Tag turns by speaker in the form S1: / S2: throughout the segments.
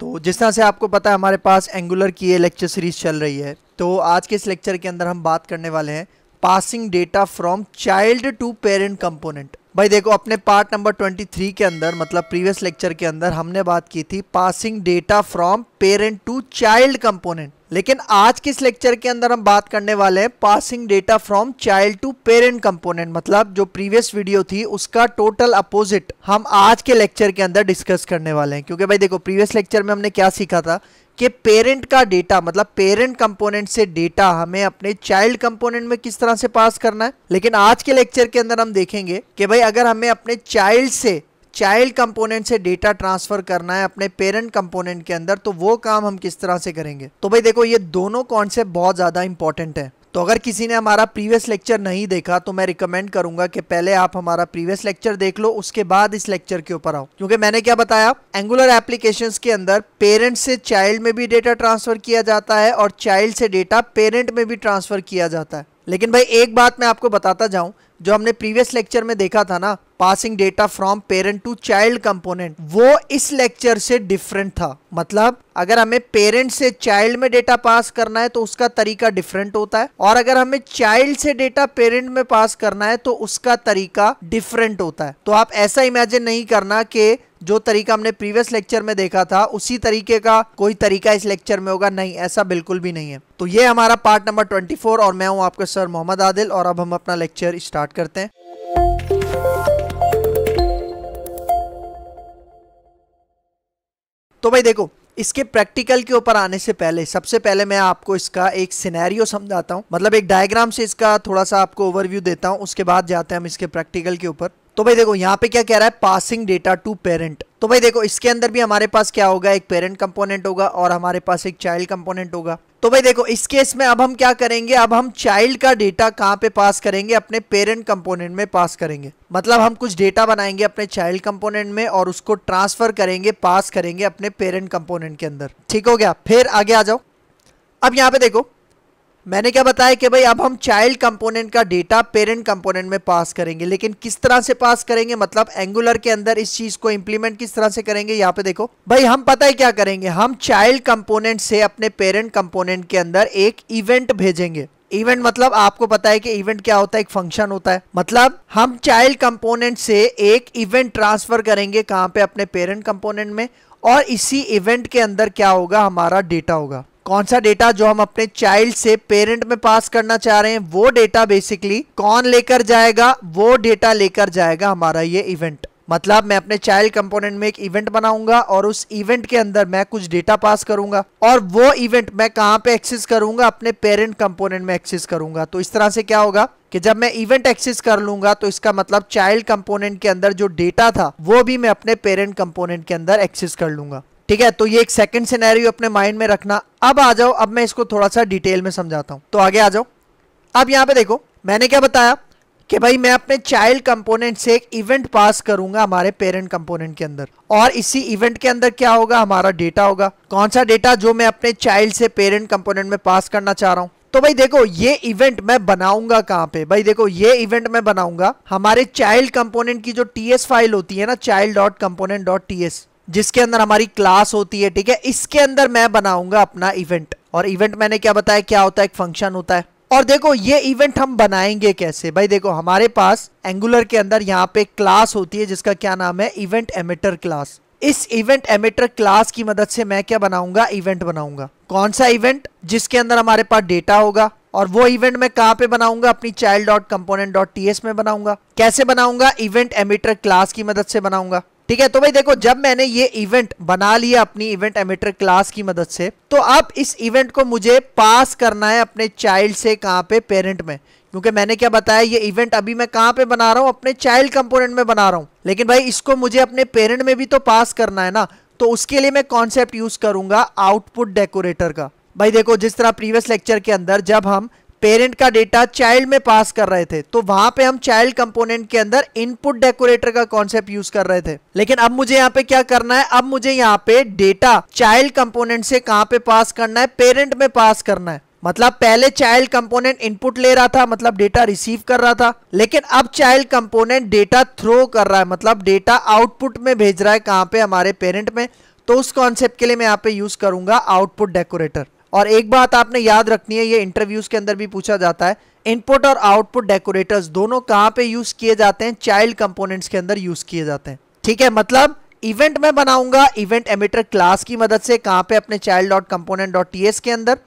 S1: तो जिस तरह से आपको पता है हमारे पास एंगुलर की ये लेक्चर सीरीज चल रही है तो आज के इस लेक्चर के अंदर हम बात करने वाले हैं passing data from child to parent component भाई देखो अपने पार्ट नंबर 23 के अंदर मतलब प्रीवियस लेक्चर के अंदर हमने बात की थी passing data from parent to child component लेकिन आज के इस लेक्चर के अंदर हम बात करने वाले हैं passing data from child to parent component मतलब जो प्रीवियस वीडियो थी उसका टोटल अपोजिट हम आज के लेक्चर के अंदर डिस्कस करने वाले हैं क्योंकि भाई देखो प्रीवियस लेक्चर में हमने क्या सीखा था कि पेरेंट का डेटा मतलब पेरेंट कंपोनेंट से डेटा हमें अपने चाइल्ड कंपोनेंट में किस तरह से पास करना है लेकिन आज के लेक्चर के अंदर हम देखेंगे कि भाई अगर हमें अपने चाइल्ड से चाइल्ड कंपोनेंट से डेटा ट्रांसफर करना है अपने पेरेंट कंपोनेंट के अंदर तो वो काम हम किस तरह से करेंगे तो भाई देखो ये दोनों कॉन्सेप्ट बहुत ज़्यादा इंपॉर्टेंट है तो अगर किसी ने हमारा प्रीवियस लेक्चर नहीं देखा तो मैं रिकमेंड करूंगा कि पहले आप हमारा प्रीवियस लेक्चर देख लो उसके बाद इस लेक्चर के ऊपर आओ क्योंकि मैंने क्या बताया एंगुलर एप्लीकेशन के अंदर पेरेंट से चाइल्ड में भी डेटा ट्रांसफर किया जाता है और चाइल्ड से डेटा पेरेंट में भी ट्रांसफर किया जाता है लेकिन भाई एक बात मैं आपको बताता जाऊं जो हमने प्रीवियस लेक्चर में देखा था ना passing data from parent to child component वो इस लेक्चर से डिफरेंट था मतलब अगर हमें पेरेंट से चाइल्ड में डेटा पास करना है तो उसका तरीका डिफरेंट होता है और अगर हमें चाइल्ड से डेटा पेरेंट में पास करना है तो उसका तरीका डिफरेंट होता है तो आप ऐसा इमेजिन नहीं करना कि जो तरीका हमने प्रीवियस लेक्चर में देखा था उसी तरीके का कोई तरीका इस लेक्चर में होगा नहीं ऐसा बिल्कुल भी नहीं है तो ये हमारा पार्ट नंबर 24 और मैं हूँ आपके सर मोहम्मद आदिल और अब हम अपना लेक्चर स्टार्ट करते हैं तो भाई देखो इसके प्रैक्टिकल के ऊपर आने से पहले सबसे पहले मैं आपको इसका एक सिनेरियो समझाता हूँ मतलब एक डायग्राम से इसका थोड़ा सा आपको ओवरव्यू देता हूँ उसके बाद जाते हैं हम इसके प्रैक्टिकल के ऊपर तो भाई देखो यहाँ पे क्या कह रहा है पासिंग डेटा टू पेरेंट तो भाई देखो इसके अंदर भी हमारे पास क्या होगा एक पेरेंट कंपोनेंट होगा और हमारे पास एक चाइल्ड कंपोनेंट होगा तो भाई देखो इस केस में अब हम क्या करेंगे अब हम चाइल्ड का डेटा कहाँ पे पास करेंगे अपने पेरेंट कंपोनेंट में पास करेंगे मतलब हम कुछ डेटा बनाएंगे अपने चाइल्ड कंपोनेंट में और उसको ट्रांसफर करेंगे पास करेंगे अपने पेरेंट कंपोनेंट के अंदर ठीक हो गया फिर आगे आ जाओ अब यहाँ पे देखो मैंने क्या बताया कि भाई अब हम चाइल्ड कंपोनेंट का डेटा पेरेंट कंपोनेंट में पास करेंगे लेकिन किस तरह से पास करेंगे मतलब एंगुलर के अंदर इस चीज को इंप्लीमेंट किस तरह से करेंगे यहाँ पे देखो भाई हम पता है क्या करेंगे हम चाइल्ड कंपोनेंट से अपने पेरेंट कंपोनेंट के अंदर एक इवेंट भेजेंगे इवेंट मतलब आपको पता है कि इवेंट क्या होता है एक फंक्शन होता है मतलब हम चाइल्ड कंपोनेंट से एक इवेंट ट्रांसफर करेंगे कहाँ पे अपने पेरेंट कंपोनेंट में और इसी इवेंट के अंदर क्या होगा हमारा डेटा होगा कौन सा डेटा जो हम अपने चाइल्ड से पेरेंट में पास करना चाह रहे हैं वो डेटा बेसिकली कौन लेकर जाएगा वो डेटा लेकर जाएगा हमारा ये इवेंट मतलब मैं अपने चाइल्ड कंपोनेंट में एक इवेंट बनाऊंगा और उस इवेंट के अंदर मैं कुछ डेटा पास करूंगा और वो इवेंट मैं कहाँ पे एक्सेस करूंगा अपने पेरेंट कंपोनेंट में एक्सेस करूंगा तो इस तरह से क्या होगा कि जब मैं इवेंट एक्सेस कर लूंगा तो इसका मतलब चाइल्ड कंपोनेंट के अंदर जो डेटा था वो भी मैं अपने पेरेंट कंपोनेंट के अंदर एक्सेस कर लूंगा ठीक है तो ये एक सेकंड सिनेरियो अपने माइंड में रखना अब आ जाओ अब मैं इसको थोड़ा सा डिटेल में समझाता हूँ तो आगे आ जाओ अब यहाँ पे देखो मैंने क्या बताया कि भाई मैं अपने चाइल्ड कंपोनेंट से एक इवेंट पास करूंगा हमारे पेरेंट कंपोनेंट के अंदर और इसी इवेंट के अंदर क्या होगा हमारा डेटा होगा कौन सा डेटा जो मैं अपने चाइल्ड से पेरेंट कंपोनेंट में पास करना चाह रहा हूँ तो भाई देखो ये इवेंट मैं बनाऊंगा कहाँ पे भाई देखो ये इवेंट मैं बनाऊंगा हमारे चाइल्ड कंपोनेंट की जो टीएस फाइल होती है ना child dot component dot TS जिसके अंदर हमारी क्लास होती है ठीक है इसके अंदर मैं बनाऊंगा अपना इवेंट और इवेंट मैंने क्या बताया क्या होता है एक फंक्शन होता है और देखो ये इवेंट हम बनाएंगे कैसे भाई देखो हमारे पास एंगुलर के अंदर यहाँ पे क्लास होती है जिसका क्या नाम है इवेंट एमिटर क्लास इस इवेंट एमिटर क्लास की मदद से मैं क्या बनाऊंगा इवेंट बनाऊंगा कौन सा इवेंट जिसके अंदर हमारे पास डेटा होगा और वो इवेंट मैं कहाँ पे बनाऊंगा अपनी child dot component dot T में बनाऊंगा कैसे बनाऊंगा इवेंट एमिटर क्लास की मदद से बनाऊंगा ठीक है तो भाई देखो जब मैंने ये इवेंट बना लिया अपनी इवेंट एमिटर क्लास की मदद से तो अब इस इवेंट को मुझे पास करना है अपने चाइल्ड से कहाँ पे पेरेंट में क्योंकि मैंने क्या बताया ये इवेंट अभी मैं कहाँ पे बना रहा हूँ अपने चाइल्ड कंपोनेंट में बना रहा हूँ लेकिन भाई इसको मुझे अपने पेरेंट में भी तो पास करना है ना तो उसके लिए मैं कॉन्सेप्ट यूज करूंगा आउटपुट डेकोरेटर का भाई देखो जिस तरह प्रीवियस लेक्चर के अंदर जब हम पेरेंट का डेटा चाइल्ड में पास कर रहे थे तो वहां पे हम चाइल्ड कंपोनेंट के अंदर इनपुट डेकोरेटर का कॉन्सेप्ट यूज कर रहे थे लेकिन अब मुझे यहाँ पे क्या करना है अब मुझे यहाँ पे डेटा चाइल्ड कंपोनेंट से कहाँ पे पास करना है पेरेंट में पास करना है मतलब पहले चाइल्ड कंपोनेंट इनपुट ले रहा था मतलब डेटा रिसीव कर रहा था लेकिन अब चाइल्ड कंपोनेंट डेटा थ्रो कर रहा है मतलब डेटा आउटपुट में भेज रहा है कहाँ पे हमारे पेरेंट में तो उस कॉन्सेप्ट के लिए मैं यहाँ पे यूज करूंगा आउटपुट डेकोरेटर और एक बात आपने याद रखनी है ये इंटरव्यूज के अंदर भी पूछा जाता है इनपुट और आउटपुट डेकोरेटर्स दोनों कहाँ पे यूज किए जाते हैं चाइल्ड कंपोनेंट्स के अंदर यूज किए जाते हैं ठीक है मतलब इवेंट मैं बनाऊंगा इवेंट एमिटर क्लास की मदद से कहाँ पे अपने child dot component dot T के अंदर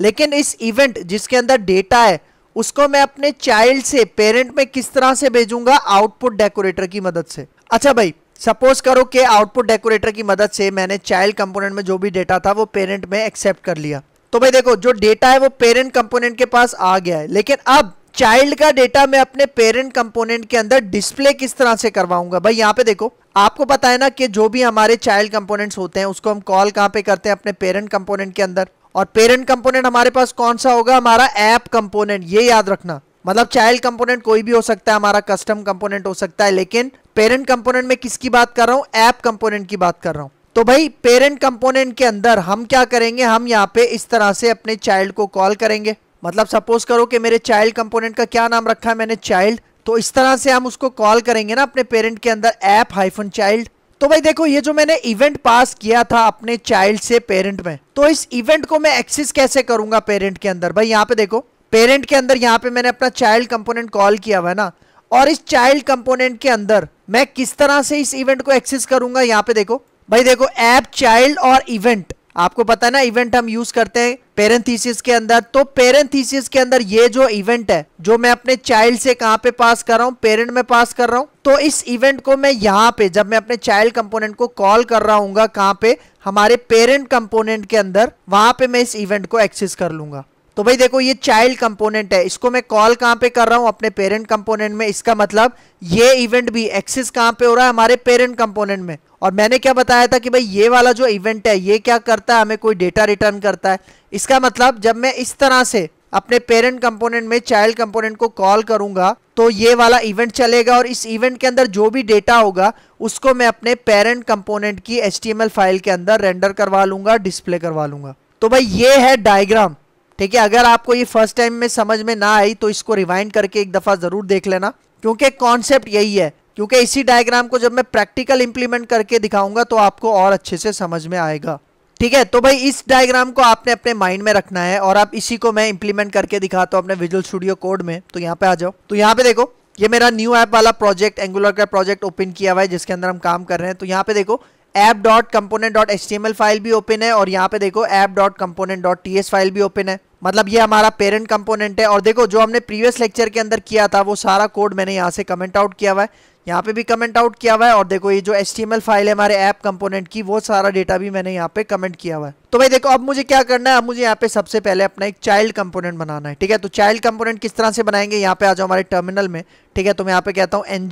S1: लेकिन इस इवेंट जिसके अंदर डेटा है उसको मैं अपने चाइल्ड से पेरेंट में किस तरह से भेजूंगा आउटपुट डेकोरेटर की मदद से अच्छा भाई सपोज करो कि आउटपुट डेकोरेटर की मदद से मैंने चाइल्ड कंपोनेंट में जो भी डेटा था वो पेरेंट में एक्सेप्ट कर लिया तो भाई देखो जो डेटा है वो पेरेंट कंपोनेंट के पास आ गया है लेकिन अब चाइल्ड का डेटा मैं अपने पेरेंट कंपोनेंट के अंदर डिस्प्ले किस तरह से करवाऊंगा भाई यहाँ पे देखो आपको पता है ना कि जो भी हमारे चाइल्ड कंपोनेंट्स होते हैं उसको हम कॉल कहाँ पे करते हैं अपने पेरेंट कंपोनेंट के अंदर और पेरेंट कंपोनेंट हमारे पास कौन सा होगा हमारा ऐप कंपोनेंट ये याद रखना मतलब चाइल्ड कंपोनेंट कोई भी हो सकता है हमारा कस्टम कंपोनेंट हो सकता है लेकिन पेरेंट कंपोनेंट में किसकी बात कर रहा हूँ ऐप कंपोनेंट की बात कर रहा हूं तो भाई पेरेंट कंपोनेंट के अंदर हम क्या करेंगे हम यहाँ पे इस तरह से अपने चाइल्ड को कॉल करेंगे मतलब सपोज करो कि मेरे चाइल्ड कंपोनेंट का क्या नाम रखा है मैंने चाइल्ड तो इस तरह से हम उसको कॉल करेंगे ना अपने पेरेंट के अंदर ऐप हाइफन चाइल्ड तो भाई देखो ये जो मैंने इवेंट पास किया था अपने चाइल्ड से पेरेंट में तो इस इवेंट को मैं एक्सेस कैसे करूंगा पेरेंट के अंदर भाई यहाँ पे देखो पेरेंट के अंदर यहाँ पे मैंने अपना चाइल्ड कंपोनेंट कॉल किया हुआ है ना और इस चाइल्ड कंपोनेंट के अंदर मैं किस तरह से इस इवेंट को एक्सेस करूंगा यहाँ पे देखो भाई देखो ऐप चाइल्ड और इवेंट आपको पता है ना इवेंट हम यूज करते हैं पेरेंथीसिस के अंदर तो पेरेंथीसिस के अंदर ये जो इवेंट है जो मैं अपने चाइल्ड से कहाँ पे पास कर रहा हूँ पेरेंट में पास कर रहा हूँ तो इस इवेंट को मैं यहाँ पे जब मैं अपने चाइल्ड कंपोनेंट को कॉल कर रहा हूँ कहाँ पे हमारे पेरेंट कंपोनेंट के अंदर वहां पे मैं इस इवेंट को एक्सेस कर लूंगा तो भाई देखो ये चाइल्ड कंपोनेंट है इसको मैं कॉल कहाँ पे कर रहा हूं अपने पेरेंट कंपोनेंट में इसका मतलब ये इवेंट भी एक्सेस कहां पे हो रहा है हमारे पेरेंट कंपोनेंट में और मैंने क्या बताया था कि भाई ये वाला जो इवेंट है ये क्या करता है हमें कोई डेटा रिटर्न करता है इसका मतलब जब मैं इस तरह से अपने पेरेंट कंपोनेंट में चाइल्ड कंपोनेंट को कॉल करूंगा तो ये वाला इवेंट चलेगा और इस इवेंट के अंदर जो भी डेटा होगा उसको मैं अपने पेरेंट कंपोनेंट की एच फाइल के अंदर रेंडर करवा लूंगा डिस्प्ले करवा लूंगा तो भाई ये है डायग्राम ठीक है अगर आपको ये फर्स्ट टाइम में समझ में ना आई तो इसको रिवाइंड करके एक दफ़ा ज़रूर देख लेना क्योंकि कॉन्सेप्ट यही है क्योंकि इसी डायग्राम को जब मैं प्रैक्टिकल इंप्लीमेंट करके दिखाऊंगा तो आपको और अच्छे से समझ में आएगा ठीक है तो भाई इस डायग्राम को आपने अपने माइंड में रखना है और आप इसी को मैं इंप्लीमेंट करके दिखाता हूँ अपने विजुअल स्टूडियो कोड में तो यहाँ पे आ जाओ तो यहाँ पे देखो ये मेरा न्यू ऐप वाला प्रोजेक्ट एंगुलर का प्रोजेक्ट ओपन किया हुआ है जिसके अंदर हम काम कर रहे हैं तो यहाँ पे देखो app dot component dot L file भी ओपन है और यहाँ पे देखो app dot component dot T file भी ओपन है मतलब ये हमारा पेरेंट कंपोनेंट है और देखो जो हमने प्रीवियस लेक्चर के अंदर किया था वो सारा कोड मैंने यहाँ से कमेंट आउट किया हुआ है यहाँ पे भी कमेंट आउट किया हुआ है और देखो ये जो एल फाइल है हमारे ऐप कंपोनेंट की वो सारा डेटा भी मैंने यहाँ पे कमेंट किया हुआ है तो भाई देखो अब मुझे क्या करना है अब मुझे यहाँ पे सबसे पहले अपना एक चाइल्ड कंपोनेंट बनाना है ठीक है तो चाइल्ड कंपोनेंट किस तरह से बनाएंगे यहाँ पे आ जाओ हमारे टर्मिनल में ठीक है तो मैं यहाँ पे कहता हूँ एन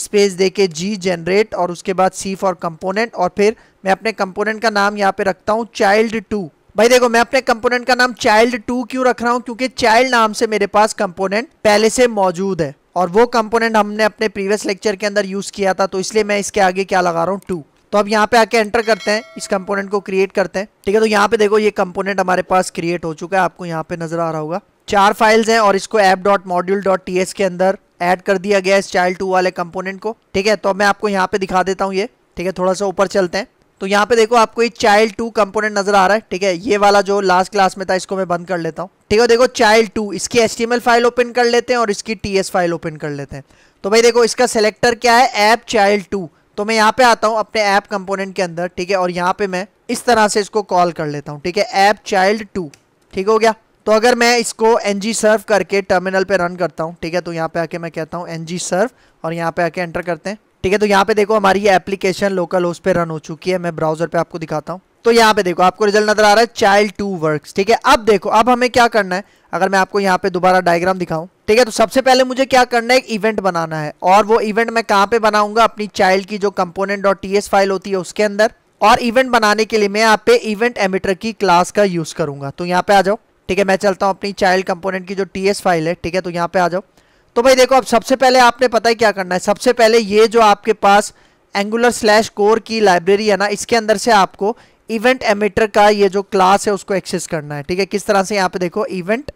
S1: स्पेस दे के जी जनरेट और उसके बाद सी फॉर कंपोनेंट और फिर मैं अपने कंपोनेंट का नाम यहाँ पे रखता हूँ चाइल्ड टू भाई देखो मैं अपने कंपोनेंट का नाम चाइल्ड टू क्यों रख रहा हूँ क्योंकि चाइल्ड नाम से मेरे पास कंपोनेंट पहले से मौजूद है और वो कंपोनेंट हमने अपने प्रीवियस लेक्चर के अंदर यूज़ किया था तो इसलिए मैं इसके आगे क्या लगा रहा हूँ टू तो अब यहाँ पे आके एंटर करते हैं इस कंपोनेंट को क्रिएट करते हैं ठीक है तो यहाँ पे देखो ये कंपोनेंट हमारे पास क्रिएट हो चुका है आपको यहाँ पे नजर आ रहा होगा चार फाइल्स हैं और इसको app dot module dot T S के अंदर ऐड कर दिया गया इस चाइल्ड टू वाले कंपोनेंट को ठीक है तो मैं आपको यहाँ पे दिखा देता हूँ ये ठीक है थोड़ा सा ऊपर चलते हैं तो यहाँ पे देखो आपको ये चाइल्ड टू कंपोनेंट नजर आ रहा है ठीक है ये वाला जो लास्ट क्लास में था इसको मैं बंद कर लेता हूँ ठीक है देखो चाइल्ड टू इसकी एस फाइल ओपन कर लेते हैं और इसकी टी फाइल ओपन कर लेते हैं तो भाई देखो इसका सेलेक्टर क्या है ऐप चाइल्ड टू तो मैं यहाँ पे आता हूँ अपने ऐप कंपोनेंट के अंदर ठीक है और यहाँ पे मैं इस तरह से इसको कॉल कर लेता हूँ ठीक है ऐप चाइल्ड टू ठीक हो गया तो अगर मैं इसको एन जी सर्व करके टर्मिनल पे रन करता हूँ ठीक है तो यहाँ पे आके मैं कहता हूँ एन जी सर्व और यहाँ पे आके एंटर करते हैं ठीक है तो यहाँ पे देखो हमारी ये एप्लीकेशन लोकल होस्ट पे रन हो चुकी है मैं ब्राउजर पे आपको दिखाता हूँ तो यहाँ पे देखो आपको रिजल्ट नजर आ रहा है चाइल्ड टू वर्क ठीक है अब देखो अब हमें क्या करना है अगर मैं आपको यहाँ पे दोबारा डायग्राम दिखाऊं ठीक है तो सबसे पहले मुझे क्या करना है एक इवेंट बनाना है और वो इवेंट मैं कहाँ पे बनाऊंगा अपनी चाइल्ड की जो कंपोनेंट डॉट टी फाइल होती है उसके अंदर और इवेंट बनाने के लिए मैं यहाँ पे इवेंट एमिटर की क्लास का यूज करूंगा तो यहाँ पे आ जाओ ठीक है मैं चलता हूँ अपनी चाइल्ड कंपोनेंट की जो टी फाइल है ठीक है तो यहाँ पे आ जाओ तो भाई देखो अब सबसे पहले आपने पता ही क्या करना है सबसे पहले ये जो आपके पास एंगुलर स्लैश कोर की लाइब्रेरी है ना इसके अंदर से आपको इवेंट एमिटर का ये जो क्लास है उसको एक्सेस करना है ठीक है किस तरह से यहाँ पे देखो इवेंट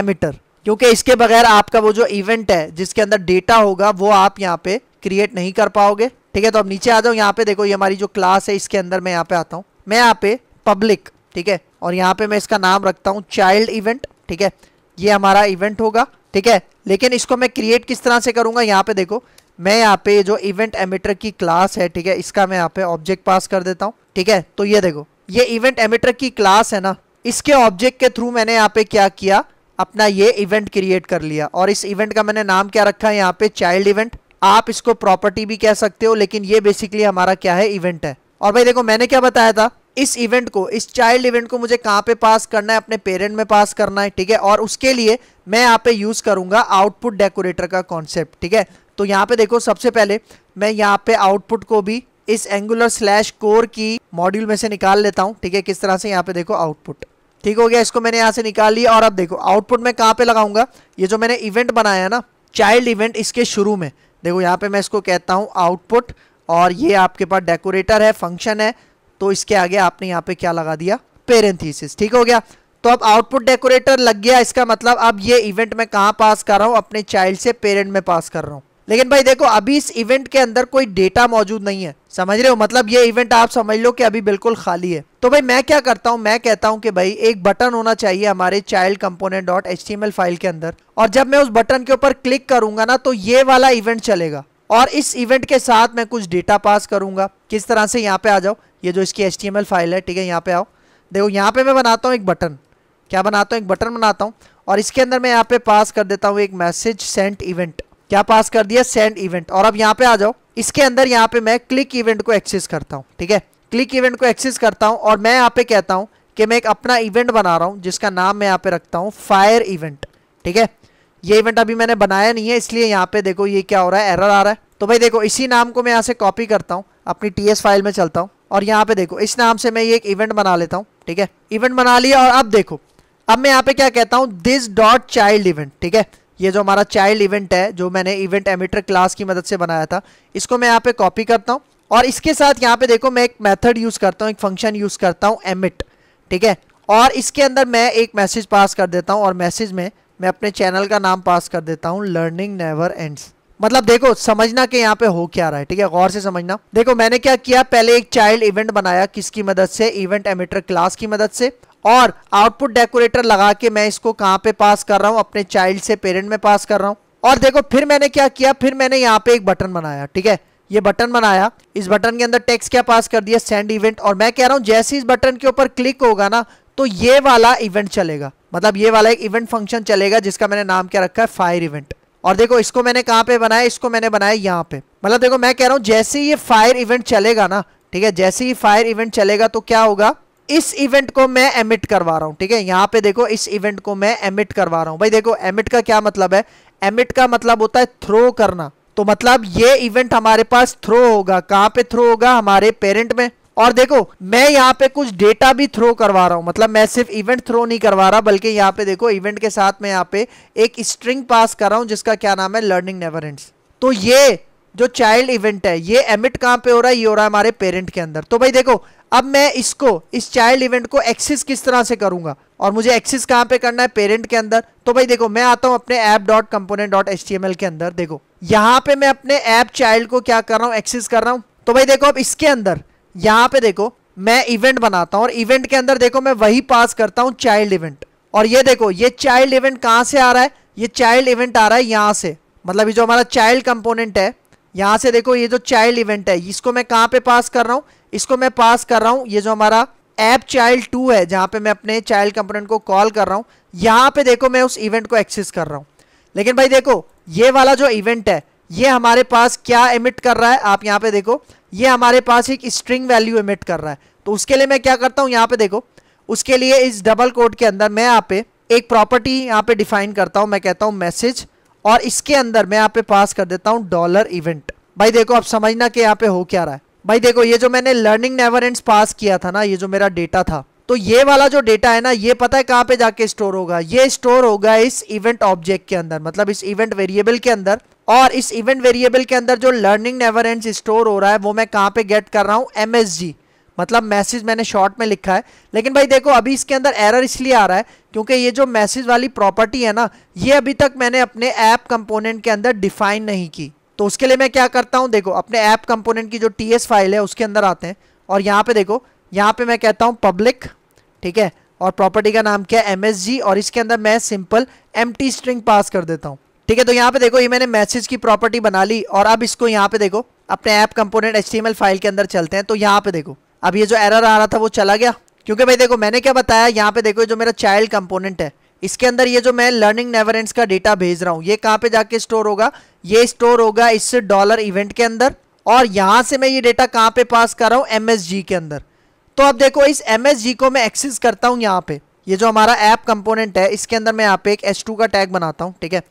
S1: एमिटर क्योंकि इसके बगैर आपका वो जो इवेंट है जिसके अंदर डेटा होगा वो आप यहाँ पे क्रिएट नहीं कर पाओगे ठीक है तो अब नीचे आ जाओ यहाँ पे देखो ये हमारी जो क्लास है इसके अंदर मैं यहाँ पे आता हूँ मैं यहाँ पे पब्लिक ठीक है और यहाँ पे मैं इसका नाम रखता हूँ चाइल्ड इवेंट ठीक है ये हमारा इवेंट होगा ठीक है लेकिन इसको मैं क्रिएट किस तरह से करूँगा यहाँ पे देखो मैं यहाँ पे जो इवेंट एमिटर की क्लास है ठीक है इसका मैं यहाँ पे ऑब्जेक्ट पास कर देता हूँ ठीक है तो ये देखो ये इवेंट एमिटर की क्लास है ना इसके ऑब्जेक्ट के थ्रू मैंने यहाँ पे क्या किया अपना ये इवेंट क्रिएट कर लिया और इस इवेंट का मैंने नाम क्या रखा है यहाँ पे चाइल्ड इवेंट आप इसको प्रॉपर्टी भी कह सकते हो लेकिन ये बेसिकली हमारा क्या है इवेंट है और भाई देखो मैंने क्या बताया था इस इवेंट को इस चाइल्ड इवेंट को मुझे कहाँ पे पास करना है अपने पेरेंट में पास करना है ठीक है और उसके लिए मैं यहाँ पे यूज़ करूँगा आउटपुट डेकोरेटर का कॉन्सेप्ट ठीक है तो यहाँ पे देखो सबसे पहले मैं यहाँ पे आउटपुट को भी इस एंगुलर स्लैश कोर की मॉड्यूल में से निकाल लेता हूँ ठीक है किस तरह से यहाँ पे देखो आउटपुट ठीक हो गया इसको मैंने यहाँ से निकाल लिया और अब देखो आउटपुट मैं कहाँ पे लगाऊंगा ये जो मैंने इवेंट बनाया ना चाइल्ड इवेंट इसके शुरू में देखो यहाँ पे मैं इसको कहता हूँ आउटपुट और ये आपके पास डेकोरेटर है फंक्शन है तो इसके आगे आपने यहाँ पे क्या लगा दिया पेरेंथीसिस ठीक हो गया तो अब आउटपुट डेकोरेटर लग गया इसका मतलब अब ये इवेंट मैं कहाँ पास कर रहा हूँ अपने चाइल्ड से पेरेंट में पास कर रहा हूँ लेकिन भाई देखो अभी इस इवेंट के अंदर कोई डेटा मौजूद नहीं है समझ रहे हो मतलब ये इवेंट आप समझ लो कि अभी बिल्कुल खाली है तो भाई मैं क्या करता हूँ मैं कहता हूँ कि भाई एक बटन होना चाहिए हमारे child component dot H file के अंदर और जब मैं उस बटन के ऊपर क्लिक करूंगा ना तो ये वाला इवेंट चलेगा और इस इवेंट के साथ मैं कुछ डेटा पास करूंगा किस तरह से यहाँ पे आ जाओ ये जो इसकी एच फाइल है ठीक है यहाँ पे आओ देखो यहाँ पे मैं बनाता हूँ एक बटन क्या बनाता हूँ एक बटन बनाता हूँ और इसके अंदर मैं यहाँ पे पास कर देता हूँ एक मैसेज सेंट इवेंट क्या पास कर दिया सेंट इवेंट और अब यहाँ पे आ जाओ इसके अंदर यहाँ पे मैं क्लिक इवेंट को एक्सेस करता हूँ ठीक है क्लिक इवेंट को एक्सेस करता हूँ और मैं यहाँ पे कहता हूँ कि मैं एक अपना इवेंट बना रहा हूँ जिसका नाम मैं यहाँ पे रखता हूँ फायर इवेंट ठीक है ये इवेंट अभी मैंने बनाया नहीं है इसलिए यहाँ पे देखो ये क्या हो रहा है एरर आ रहा है तो भाई देखो इसी नाम को मैं यहाँ से कॉपी करता हूँ अपनी टी फाइल में चलता हूँ और यहाँ पे देखो इस नाम से मैं ये एक इवेंट बना लेता हूँ ठीक है इवेंट बना लिया और अब देखो अब मैं यहाँ पे क्या कहता हूँ दिस डॉट चाइल्ड इवेंट ठीक है ये जो हमारा चाइल्ड इवेंट है जो मैंने इवेंट एमिटर क्लास की मदद से बनाया था इसको मैं यहाँ पे कॉपी करता हूँ और इसके साथ यहाँ पे देखो मैं एक मेथड यूज़ करता हूँ एक फंक्शन यूज़ करता हूँ एमिट ठीक है और इसके अंदर मैं एक मैसेज पास कर देता हूँ और मैसेज में मैं अपने चैनल का नाम पास कर देता हूँ लर्निंग नेवर एंड्स मतलब देखो समझना कि यहाँ पे हो क्या रहा है ठीक है गौर से समझना देखो मैंने क्या किया पहले एक चाइल्ड इवेंट बनाया किसकी मदद से इवेंट एमिटर क्लास की मदद से और आउटपुट डेकोरेटर लगा के मैं इसको कहाँ पे पास कर रहा हूँ अपने चाइल्ड से पेरेंट में पास कर रहा हूँ और देखो फिर मैंने क्या किया फिर मैंने यहाँ पे एक बटन बनाया ठीक है ये बटन बनाया इस बटन के अंदर टेक्स्ट क्या पास कर दिया सेंड इवेंट और मैं कह रहा हूँ जैसे इस बटन के ऊपर क्लिक होगा ना तो ये वाला इवेंट चलेगा मतलब ये वाला एक इवेंट फंक्शन चलेगा जिसका मैंने नाम क्या रखा है फायर इवेंट और देखो इसको मैंने कहाँ पे बनाया इसको मैंने बनाया यहाँ पे मतलब देखो मैं कह रहा हूँ जैसे ये फायर इवेंट चलेगा ना ठीक है जैसे ही फायर इवेंट चलेगा तो क्या होगा इस इवेंट को मैं एमिट करवा रहा हूं ठीक है यहां पे देखो इस इवेंट को मैं एमिट करवा रहा हूं भाई देखो एमिट का क्या मतलब है एमिट का मतलब होता है थ्रो करना तो मतलब ये इवेंट हमारे पास थ्रो होगा कहां पे थ्रो होगा हमारे पेरेंट में और देखो मैं यहाँ पे कुछ डेटा भी थ्रो करवा रहा हूँ मतलब मैं सिर्फ इवेंट थ्रो नहीं करवा रहा बल्कि यहाँ पे देखो इवेंट के साथ मैं यहाँ पे एक स्ट्रिंग पास कर रहा हूँ जिसका क्या नाम है लर्निंग नेवर एंड्स तो ये जो चाइल्ड इवेंट है ये एमिट कहाँ पे हो रहा है ये हो रहा है हमारे पेरेंट के अंदर तो भाई देखो अब मैं इसको इस चाइल्ड इवेंट को एक्सेस किस तरह से करूँगा और मुझे एक्सेस कहाँ पे करना है पेरेंट के अंदर तो भाई देखो मैं आता हूँ अपने app dot component dot H के अंदर देखो यहाँ पे मैं अपने ऐप चाइल्ड को क्या कर रहा हूँ एक्सेस कर रहा हूँ तो भाई देखो अब इसके अंदर यहाँ पे देखो मैं इवेंट बनाता हूँ और इवेंट के अंदर देखो मैं वही पास करता हूँ चाइल्ड इवेंट और ये देखो ये चाइल्ड इवेंट कहाँ से आ रहा है ये चाइल्ड इवेंट आ रहा है यहाँ से मतलब ये जो हमारा चाइल्ड कंपोनेंट है यहां से देखो ये जो चाइल्ड इवेंट है इसको मैं कहां पे पास कर रहा हूं इसको मैं पास कर रहा हूं ये जो हमारा एप चाइल्ड टू है जहाँ पे मैं अपने चाइल्ड कंपोनेंट को कॉल कर रहा हूं यहां पे देखो मैं उस इवेंट को एक्सेस कर रहा हूं लेकिन भाई देखो ये वाला जो इवेंट है ये हमारे पास क्या इमिट कर रहा है आप यहाँ पे देखो ये हमारे पास एक स्ट्रिंग वैल्यू इमिट कर रहा है तो उसके लिए मैं क्या करता हूँ यहाँ पे देखो उसके लिए इस डबल कोड के अंदर मैं यहाँ पे एक प्रॉपर्टी यहाँ पे डिफाइन करता हूं मैं कहता हूँ मैसेज और इसके अंदर मैं यहाँ पे पास कर देता हूँ डॉलर इवेंट भाई देखो आप समझना कि यहाँ पे हो क्या रहा है भाई देखो ये जो मैंने लर्निंग नेवर एंड पास किया था ना ये जो मेरा डेटा था तो ये वाला जो डेटा है ना ये पता है कहाँ पे जाके स्टोर होगा ये स्टोर होगा इस इवेंट ऑब्जेक्ट के अंदर मतलब इस इवेंट वेरिएबल के अंदर और इस इवेंट वेरिएबल के अंदर जो लर्निंग नेवर एंड स्टोर हो रहा है वो मैं कहाँ पे गेट कर रहा हूँ एम मतलब मैसेज मैंने शॉर्ट में लिखा है लेकिन भाई देखो अभी इसके अंदर एरर इसलिए आ रहा है क्योंकि ये जो मैसेज वाली प्रॉपर्टी है ना ये अभी तक मैंने अपने ऐप कंपोनेंट के अंदर डिफाइन नहीं की तो उसके लिए मैं क्या करता हूँ देखो अपने ऐप कंपोनेंट की जो टी एस फाइल है उसके अंदर आते हैं और यहाँ पे देखो यहाँ पे मैं कहता हूँ पब्लिक ठीक है और प्रॉपर्टी का नाम क्या है एम और इसके अंदर मैं सिंपल एम स्ट्रिंग पास कर देता हूँ ठीक है तो यहाँ पे देखो ये मैंने मैसेज की प्रॉपर्टी बना ली और अब इसको यहाँ पे देखो अपने ऐप कंपोनेंट एच फाइल के अंदर चलते हैं तो यहाँ पे देखो अब ये जो एरर आ रहा था वो चला गया क्योंकि भाई देखो मैंने क्या बताया यहाँ पे देखो जो मेरा चाइल्ड कंपोनेंट है इसके अंदर ये जो मैं लर्निंग नेवर का डेटा भेज रहा हूँ ये कहाँ पे जाके स्टोर होगा ये स्टोर होगा इस डॉलर इवेंट के अंदर और यहाँ से मैं ये डेटा कहाँ पे पास कर रहा हूँ एम के अंदर तो अब देखो इस एम को मैं एक्सेस करता हूँ यहाँ पे ये जो हमारा ऐप कंपोनेंट है इसके अंदर मैं यहाँ पे एक एस का टैग बनाता हूँ ठीक है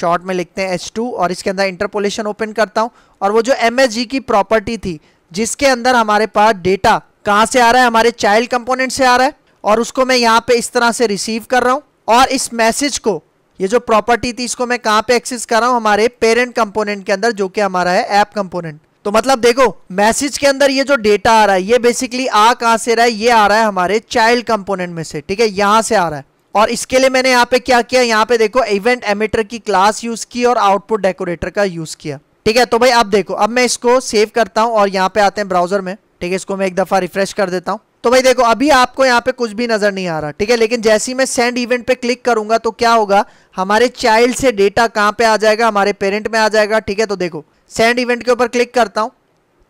S1: शॉर्ट में लिखते हैं एस और इसके अंदर इंटरपोलेशन ओपन करता हूँ और वो जो एम की प्रॉपर्टी थी जिसके अंदर हमारे पास डेटा कहाँ से आ रहा है हमारे चाइल्ड कंपोनेंट से आ रहा है और उसको मैं यहाँ पे इस तरह से रिसीव कर रहा हूँ और इस मैसेज को ये जो प्रॉपर्टी थी इसको मैं कहाँ पे एक्सेस कर रहा हूँ हमारे पेरेंट कंपोनेंट के अंदर जो कि हमारा है ऐप कंपोनेंट तो मतलब देखो मैसेज के अंदर ये जो डेटा आ रहा है ये बेसिकली आ कहाँ से रहा है ये आ रहा है हमारे चाइल्ड कंपोनेंट में से ठीक है यहाँ से आ रहा है और इसके लिए मैंने यहाँ पे क्या किया यहाँ पे देखो इवेंट एमिटर की क्लास यूज की और आउटपुट डेकोरेटर का यूज किया ठीक है तो भाई अब देखो अब मैं इसको सेव करता हूँ और यहाँ पे आते हैं ब्राउजर में ठीक है इसको मैं एक दफ़ा रिफ्रेश कर देता हूं तो भाई देखो अभी आपको यहाँ पे कुछ भी नज़र नहीं आ रहा ठीक है लेकिन जैसे ही मैं सेंड इवेंट पे क्लिक करूंगा तो क्या होगा हमारे चाइल्ड से डेटा कहाँ पे आ जाएगा हमारे पेरेंट में आ जाएगा ठीक है तो देखो सेंड इवेंट के ऊपर क्लिक करता हूं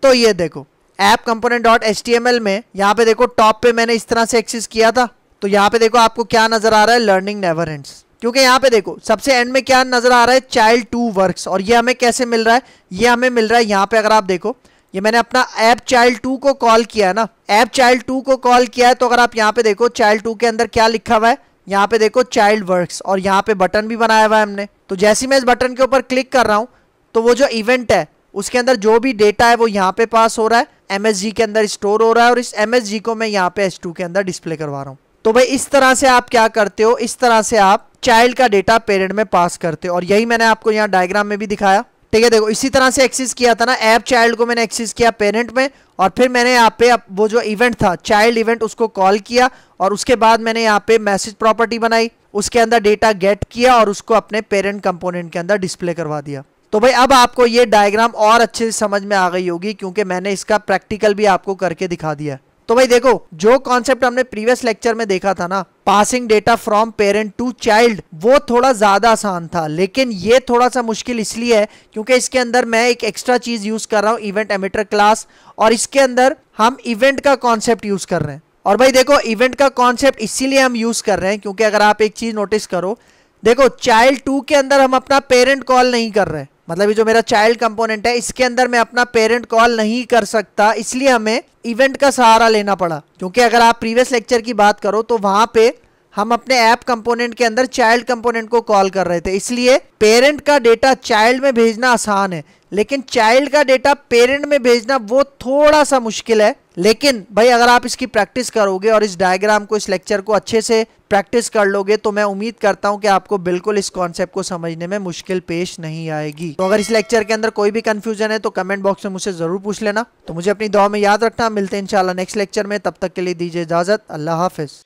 S1: तो ये देखो एप कंपोनेंट डॉट एच में यहाँ पे देखो टॉप पे मैंने इस तरह से एक्सेस किया था तो यहाँ पे देखो आपको क्या नज़र आ रहा है लर्निंग नेवर एंड क्योंकि यहाँ पे देखो सबसे एंड में क्या नज़र आ रहा है चाइल्ड टू वर्क्स और ये हमें कैसे मिल रहा है ये हमें मिल रहा है यहाँ पे अगर आप देखो ये मैंने अपना ऐप चाइल्ड टू को कॉल किया है ना ऐप चाइल्ड टू को कॉल किया है तो अगर आप यहाँ पे देखो चाइल्ड टू के अंदर क्या लिखा हुआ है यहाँ पे देखो चाइल्ड वर्क्स और यहाँ पे बटन भी बनाया हुआ है हमने तो जैसे मैं इस बटन के ऊपर क्लिक कर रहा हूँ तो वो जो इवेंट है उसके अंदर जो भी डेटा है वो यहाँ पे पास हो रहा है एम के अंदर स्टोर हो रहा है और इस एम को मैं यहाँ पे एस के अंदर डिस्प्ले करवा रहा हूँ तो भाई इस तरह से आप क्या करते हो इस तरह से आप चाइल्ड का डेटा पेरेंट में पास करते हो और यही मैंने आपको यहाँ डायग्राम में भी दिखाया ठीक है देखो इसी तरह से एक्सेस किया था ना ऐप चाइल्ड को मैंने एक्सेस किया पेरेंट में और फिर मैंने यहाँ पे वो जो इवेंट था चाइल्ड इवेंट उसको कॉल किया और उसके बाद मैंने यहाँ पे मैसेज प्रॉपर्टी बनाई उसके अंदर डेटा गेट किया और उसको अपने पेरेंट कंपोनेंट के अंदर डिस्प्ले करवा दिया तो भाई अब आपको ये डायग्राम और अच्छे से समझ में आ गई होगी क्योंकि मैंने इसका प्रैक्टिकल भी आपको करके दिखा दिया तो भाई देखो जो कॉन्सेप्ट हमने प्रीवियस लेक्चर में देखा था ना passing data from parent to child वो थोड़ा ज़्यादा आसान था लेकिन ये थोड़ा सा मुश्किल इसलिए है क्योंकि इसके अंदर मैं एक एक्स्ट्रा चीज़ यूज़ कर रहा हूँ इवेंट एमिटर क्लास और इसके अंदर हम इवेंट का कॉन्सेप्ट यूज़ कर रहे हैं और भाई देखो इवेंट का कॉन्सेप्ट इसीलिए हम यूज़ कर रहे हैं क्योंकि अगर आप एक चीज़ नोटिस करो देखो चाइल्ड टू के अंदर हम अपना पेरेंट कॉल नहीं कर रहे हैं मतलब ये जो मेरा चाइल्ड कंपोनेंट है इसके अंदर मैं अपना पेरेंट कॉल नहीं कर सकता इसलिए हमें इवेंट का सहारा लेना पड़ा क्योंकि अगर आप प्रीवियस लेक्चर की बात करो तो वहां पे हम अपने ऐप कंपोनेंट के अंदर चाइल्ड कंपोनेंट को कॉल कर रहे थे इसलिए पेरेंट का डेटा चाइल्ड में भेजना आसान है लेकिन चाइल्ड का डेटा पेरेंट में भेजना वो थोड़ा सा मुश्किल है लेकिन भाई अगर आप इसकी प्रैक्टिस करोगे और इस डायग्राम को इस लेक्चर को अच्छे से प्रैक्टिस कर लोगे तो मैं उम्मीद करता हूं कि आपको बिल्कुल इस कॉन्सेप्ट को समझने में मुश्किल पेश नहीं आएगी तो अगर इस लेक्चर के अंदर कोई भी कंफ्यूजन है तो कमेंट बॉक्स में मुझसे जरूर पूछ लेना तो मुझे अपनी दुआ में याद रखना मिलते हैं इंशाल्लाह नेक्स्ट लेक्चर में तब तक के लिए दीजिए इजाजत अल्लाह हाफिज़